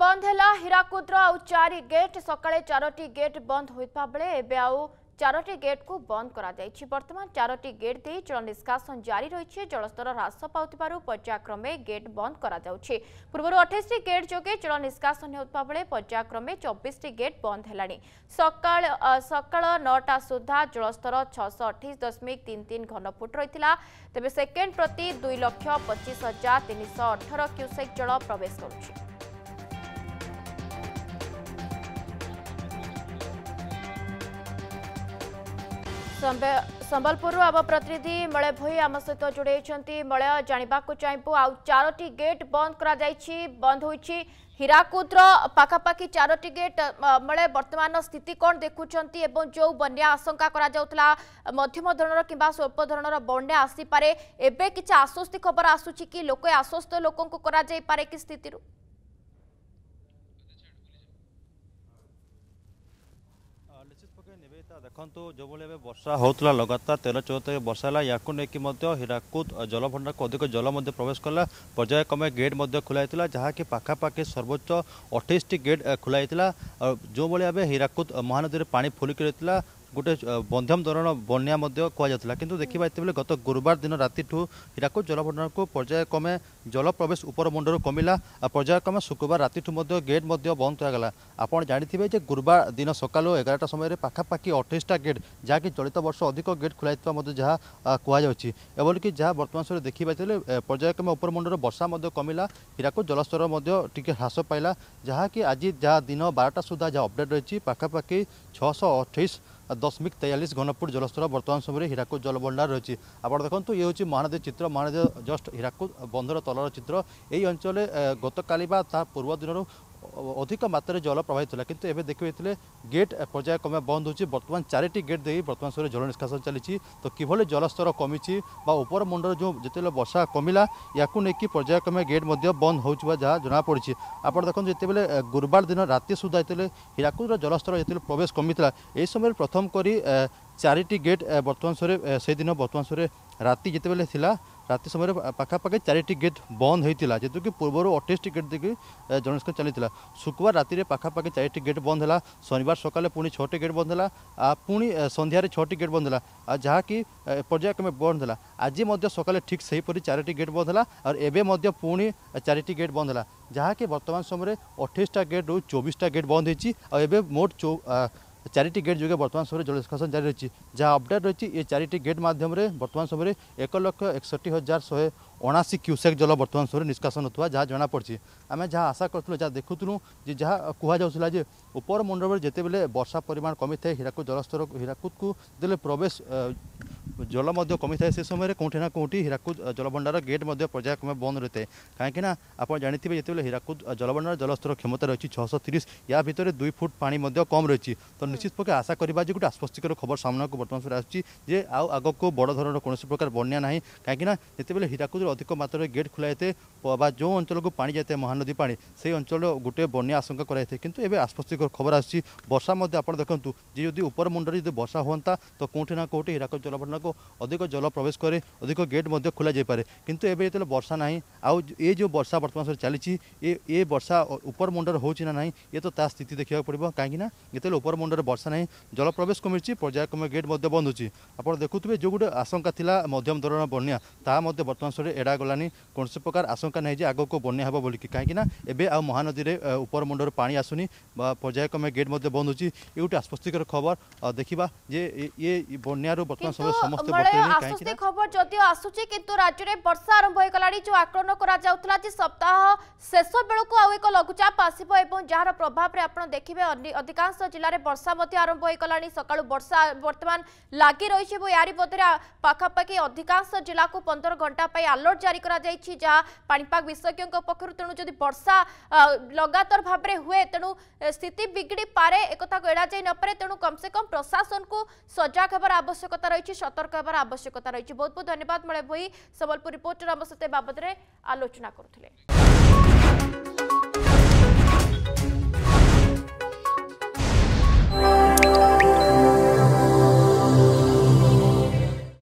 বন্ধ হল হীরাকুদর আারি গেট সকালে চারটি গেট বন্ধ হয়ে বেড়ে এবে চারটি গেট কু বন্ধ করা যাইছি বর্তমান চারটি গেট দিয়ে জল নিষ্কাশন জারি রয়েছে জলস্তর হ্রাস পাওয়ার পর্যায়ক্রমে গেট বন্ধ করা যাচ্ছে পূর্বর অঠাইশটি গেট যোগে জল নিষ্কাশন হেউথা বেড়ে পর্যায়ক্রমে চব্বিশটি গেট বন্ধ হলানি সকাল সকাল নটা সুদ্ধা জলস্তর ছশ অঠাইশ দশমিক তিন তিন ঘনফুট রয়েছে তবে সেকেন্ড প্রতি দুই লক্ষ পঁচিশ হাজার তিনশহ অঠর ক্যুসেক জল প্রবেশ করছে ସମ୍ବଲପୁରରୁ ଆମ ପ୍ରତିନିଧି ମଳୟ ଭୋଇ ଆମ ସହିତ ଯୋଡ଼େଇଛନ୍ତି ମଳୟ ଜାଣିବାକୁ ଚାହିଁବୁ ଆଉ ଚାରୋଟି ଗେଟ୍ ବନ୍ଦ କରାଯାଇଛି ବନ୍ଦ ହୋଇଛି ହୀରାକୁଦର ପାଖାପାଖି ଚାରୋଟି ଗେଟ୍ ମଳେ ବର୍ତ୍ତମାନ ସ୍ଥିତି କ'ଣ ଦେଖୁଛନ୍ତି ଏବଂ ଯେଉଁ ବନ୍ୟା ଆଶଙ୍କା କରାଯାଉଥିଲା ମଧ୍ୟମ ଧରଣର କିମ୍ବା ସ୍ୱଳ୍ପ ଧରଣର ବନ୍ୟା ଆସିପାରେ ଏବେ କିଛି ଆଶ୍ୱସ୍ତି ଖବର ଆସୁଛି କି ଲୋକେ ଆଶ୍ୱସ୍ତ ଲୋକଙ୍କୁ କରାଯାଇପାରେ କି ସ୍ଥିତିରୁ विशेष पक्ष देखाउँदा जो भएर वर्षा हौ लगतार तेह्र चौ तारिक बर्षा या हिराकुद जलभन्दा अधिक जल प्रवेश कला पर्या क्रम गेट खोला है त जहाँक पाखापा अठैसटी गेट खोला है त जो भाव हिराकुद महानदीर पाइला ଗୋଟେ ମଧ୍ୟମ ଧରଣ ବନ୍ୟା ମଧ୍ୟ କୁହାଯାଉଥିଲା କିନ୍ତୁ ଦେଖିବା ଯେତେବେଳେ ଗତ ଗୁରୁବାର ଦିନ ରାତିଠୁ ହୀରାକୁଦ ଜଳଭଣ୍ଡାରକୁ ପର୍ଯ୍ୟାୟକ୍ରମେ ଜଳ ପ୍ରବେଶ ଉପରମୁଣ୍ଡରୁ କମିଲା ପର୍ଯ୍ୟାୟକ୍ରମେ ଶୁକ୍ରବାର ରାତିଠୁ ମଧ୍ୟ ଗେଟ୍ ମଧ୍ୟ ବନ୍ଦ କରାଗଲା ଆପଣ ଜାଣିଥିବେ ଯେ ଗୁରୁବାର ଦିନ ସକାଳୁ ଏଗାରଟା ସମୟରେ ପାଖାପାଖି ଅଠେଇଶଟା ଗେଟ୍ ଯାହାକି ଚଳିତ ବର୍ଷ ଅଧିକ ଗେଟ୍ ଖୋଲାଯାଇଥିବା ମଧ୍ୟ ଯାହା କୁହାଯାଉଛି ଏଭଳିକି ଯାହା ବର୍ତ୍ତମାନ ସମୟରେ ଦେଖିବା ଯେତେବେଳେ ପର୍ଯ୍ୟାୟକ୍ରମେ ଉପରମୁଣ୍ଡରୁ ବର୍ଷା ମଧ୍ୟ କମିଲା ହୀରାକୁଦ ଜଳସ୍ତର ମଧ୍ୟ ଟିକେ ହ୍ରାସ ପାଇଲା ଯାହାକି ଆଜି ଯାହା ଦିନ ବାରଟା ସୁଦ୍ଧା ଯାହା ଅପଡେଟ୍ ରହିଛି ପାଖାପାଖି ଛଅଶହ ଅଠେଇଶ দশমিক তেয়াল্লিশ ঘনফুট জলস্তর বর্তমান সময় হীরাকুদ জলভণ্ডার রয়েছে আপনার দেখুন ইয়ে হচ্ছে মহানদী চিত্র মহানদী জস্ট হীরাকুদ বন্ধর তলর চিত্র এই অঞ্চলে গতকালি বা তা পূর্ব দিনর ଅଧିକ ମାତ୍ରାରେ ଜଳ ପ୍ରବାହିତ ଥିଲା କିନ୍ତୁ ଏବେ ଦେଖିବେ ଗେଟ୍ ପର୍ଯ୍ୟାୟକ୍ରମେ ବନ୍ଦ ହେଉଛି ବର୍ତ୍ତମାନ ଚାରିଟି ଗେଟ୍ ଦେଇ ବର୍ତ୍ତମାନ ସମୟରେ ଜଳ ନିଷ୍କାସନ ଚାଲିଛି ତ କିଭଳି ଜଳସ୍ତର କମିଛି ବା ଉପର ମୁଣ୍ଡରେ ଯେଉଁ ଯେତେବେଳେ ବର୍ଷା କମିଲା ୟାକୁ ନେଇକି ପର୍ଯ୍ୟାୟକ୍ରମେ ଗେଟ୍ ମଧ୍ୟ ବନ୍ଦ ହେଉଥିବା ଯାହା ଜଣାପଡ଼ିଛି ଆପଣ ଦେଖନ୍ତୁ ଯେତେବେଳେ ଗୁରୁବାର ଦିନ ରାତି ସୁଦ୍ଧା ଯେତେବେଳେ ହୀରାକୁଦର ଜଳସ୍ତର ଯେତେବେଳେ ପ୍ରବେଶ କମିଥିଲା ଏହି ସମୟରେ ପ୍ରଥମ କରି ଚାରିটি গেট বর্তমান সরে সেইদিন বর্তমান সরে রাতে যেতবে লা ରାତି ସମୟରେ ପାଖାପାଖି ଚାରିଟି ଗେଟ୍ ବନ୍ଦ ହୋଇଥିଲା ଯେହେତୁକି ପୂର୍ବରୁ ଅଠେଇଶଟି ଗେଟ୍ ଦେଇକି ଜନସ୍କ ଚାଲିଥିଲା ଶୁକ୍ରବାର ରାତିରେ ପାଖାପାଖି ଚାରିଟି ଗେଟ୍ ବନ୍ଦ ହେଲା ଶନିବାର ସକାଳେ ପୁଣି ଛଅଟି ଗେଟ୍ ବନ୍ଦ ହେଲା ପୁଣି ସନ୍ଧ୍ୟାରେ ଛଅଟି ଗେଟ୍ ବନ୍ଦ ହେଲା ଯାହାକି ପର୍ଯ୍ୟାୟକ୍ରମେ ବନ୍ଦ ହେଲା ଆଜି ମଧ୍ୟ ସକାଳେ ଠିକ୍ ସେହିପରି ଚାରିଟି ଗେଟ୍ ବନ୍ଦ ହେଲା ଆଉ ଏବେ ମଧ୍ୟ ପୁଣି ଚାରିଟି ଗେଟ୍ ବନ୍ଦ ହେଲା ଯାହାକି ବର୍ତ୍ତମାନ ସମୟରେ ଅଠେଇଶଟା ଗେଟ୍ରୁ ଚବିଶଟା ଗେଟ୍ ବନ୍ଦ ହୋଇଛି ଆଉ ଏବେ ମୋଟ চারিটি গেট যোগে বর্তমান সময় জল নিষ্কাশন জারি রয়েছে যা অপডেট রয়েছে এই চারিটি গেট মাধ্যমে বর্তমান সময় এক লক্ষ একষট্টি হাজার শহে অনাশি কিউসেক জল বর্তমান সময় নিষ্কাশন হতো যা জনাপড়ছে আমি যা আশা করুলু যা দেখুলু যে যা কুহযাওয়া যে উপর উপরমণ্ডলের যেতবে বর্ষা পরিমাণ কমি থাকে হীরাকুদ জলস্তর হীরাকুদ যেতে প্রবেশ জল ମଧ୍ୟ କମିଥାଏ ସେ ସମୟରେ କେଉଁଠି ନା କେଉଁଠି ହୀରାକୁଦ ଜଳଭଣ୍ଡାର ଗେଟ୍ ମଧ୍ୟ ପର୍ଯ୍ୟାୟକ୍ରମେ ବନ୍ଦ ରହିଥାଏ କାହିଁକିନା ଆପଣ ଜାଣିଥିବେ ଯେତେବେଳେ ହୀରାକୁଦ ଜଳଭଣ୍ଡାର ଜଳସ୍ତର କ୍ଷମତା ରହିଛି ଛଅଶହ ତିରିଶ ୟା ଭିତରେ ଦୁଇ ଫୁଟ ପାଣି ମଧ୍ୟ କମ୍ ରହିଛି ତ ନିଶ୍ଚିତ ପକ୍ଷେ ଆଶା କରିବା ଯେ ଗୋଟେ ଆଶ୍ୱସ୍ତିକର ଖବର ସାମ୍ନାକୁ ବର୍ତ୍ତମାନ ସୁଦ୍ଧା ଆସୁଛି ଯେ ଆଉ ଆଗକୁ ବଡ଼ ଧରଣର କୌଣସି ପ୍ରକାର ବନ୍ୟା ନାହିଁ କାହିଁକିନା ଯେତେବେଳେ ହୀରାକୁଦରେ ଅଧିକ ମାତ୍ରାରେ ଗେଟ୍ ଖୋଲା ହୋଇଥାଏ ବା ଯେଉଁ ଅଞ୍ଚଳକୁ ପାଣି ଯାଇଥାଏ ମହାନଦୀ ପାଣି ସେହି ଅଞ୍ଚଳର ଗୋଟିଏ ବନ୍ୟା ଆଶଙ୍କା କରାଯାଇଥାଏ କିନ୍ତୁ ଏବେ ଆଶ୍ୱସ୍ତିକର ଖବର ଆସୁଛି ବର୍ଷା ମଧ୍ୟ ଆପଣ ଦେଖନ୍ତୁ ଯେ ଯଦି ଉପର ମୁଣ୍ଡରେ ଯଦି ବର୍ଷା ହୁଅନ୍ତା ତ କେଉଁଠି ନା କେଉଁଠି ହୀରାକୁଦ ଜଳଭଣ୍ଡାର ଜାଗାକୁ ଅଧିକ ଜଳ ପ୍ରବେଶ କରେ ଅଧିକ ଗେଟ୍ ମଧ୍ୟ ଖୋଲାଯାଇପାରେ କିନ୍ତୁ ଏବେ ଯେତେବେଳେ ବର୍ଷା ନାହିଁ ଆଉ ଏ ଯେଉଁ ବର୍ଷା ବର୍ତ୍ତମାନ ସମୟରେ ଚାଲିଛି ଏ ଏ ବର୍ଷା ଉପର ମୁଣ୍ଡରେ ହେଉଛି ନା ନାହିଁ ଏ ତ ତା ସ୍ଥିତି ଦେଖିବାକୁ ପଡ଼ିବ କାହିଁକିନା ଯେତେବେଳେ ଉପର ମୁଣ୍ଡରେ ବର୍ଷା ନାହିଁ ଜଳ ପ୍ରବେଶ କମିଛି ପର୍ଯ୍ୟାୟକ୍ରମେ ଗେଟ୍ ମଧ୍ୟ ବନ୍ଦ ହେଉଛି ଆପଣ ଦେଖୁଥିବେ ଯେଉଁ ଗୋଟେ ଆଶଙ୍କା ଥିଲା ମଧ୍ୟମ ଧରଣର ବନ୍ୟା ତାହା ମଧ୍ୟ ବର୍ତ୍ତମାନ ସମୟରେ ଏଡ଼ା ଗଲାନି କୌଣସି ପ୍ରକାର ଆଶଙ୍କା ନାହିଁ ଯେ ଆଗକୁ ବନ୍ୟା ହେବ ବୋଲିକି କାହିଁକିନା ଏବେ ଆଉ ମହାନଦୀରେ ଉପର ମୁଣ୍ଡରୁ ପାଣି ଆସୁନି ବା ପର୍ଯ୍ୟାୟକ୍ରମେ ଗେଟ୍ ମଧ୍ୟ ବନ୍ଦ ହେଉଛି ଏ ଗୋଟେ ଆଶ୍ୱସ୍ତିକର ଖବର ଦେଖିବା ଯେ ଇଏ ବନ୍ୟାରୁ ବର୍ତ୍ତମାନ ସମୟରେ ସମସ୍ତେ ଆଶ୍ୱସ୍ତି ଖବର ଯଦିଓ ଆସୁଛି କିନ୍ତୁ ରାଜ୍ୟରେ ବର୍ଷା ଆରମ୍ଭ ହୋଇଗଲାଣି ଯେଉଁ ଆକଳନ କରାଯାଉଥିଲା ଯେ ସପ୍ତାହ ଶେଷ ବେଳକୁ ଆଉ ଏକ ଲଘୁଚାପ ଆସିବ ଏବଂ ଯାହାର ପ୍ରଭାବରେ ଆପଣ ଦେଖିବେ ଅଧିକାଂଶ ଜିଲ୍ଲାରେ ବର୍ଷା ମଧ୍ୟ ଆରମ୍ଭ ହୋଇଗଲାଣି ସକାଳୁ ବର୍ଷା ବର୍ତ୍ତମାନ ଲାଗି ରହିଛି ଏବଂ ୟାରି ମଧ୍ୟରେ ପାଖାପାଖି ଅଧିକାଂଶ ଜିଲ୍ଲାକୁ ପନ୍ଦର ଘଣ୍ଟା ପାଇଁ ଆଲର୍ଟ ଜାରି କରାଯାଇଛି ଯାହା ପାଣିପାଗ ବିଶେଷଜ୍ଞଙ୍କ ପକ୍ଷରୁ ତେଣୁ ଯଦି ବର୍ଷା ଲଗାତାର ଭାବରେ ହୁଏ ତେଣୁ ସ୍ଥିତି ବିଗିଡ଼ି ପାରେ ଏକଥା ଏଡ଼ାଯାଇ ନପାରେ ତେଣୁ କମ୍ସେ କମ୍ ପ୍ରଶାସନକୁ ସଜାଗ ହେବାର ଆବଶ୍ୟକତା ରହିଛି ସତର୍କ ৰকৰ আবশ্যকতা ৰৈছে বহুত বহুত ধন্যবাদ মলে বৈ সমলপুর ৰিপৰ্টৰ আমাৰ সৈতে বাবেতৰে আলোচনা কৰোtile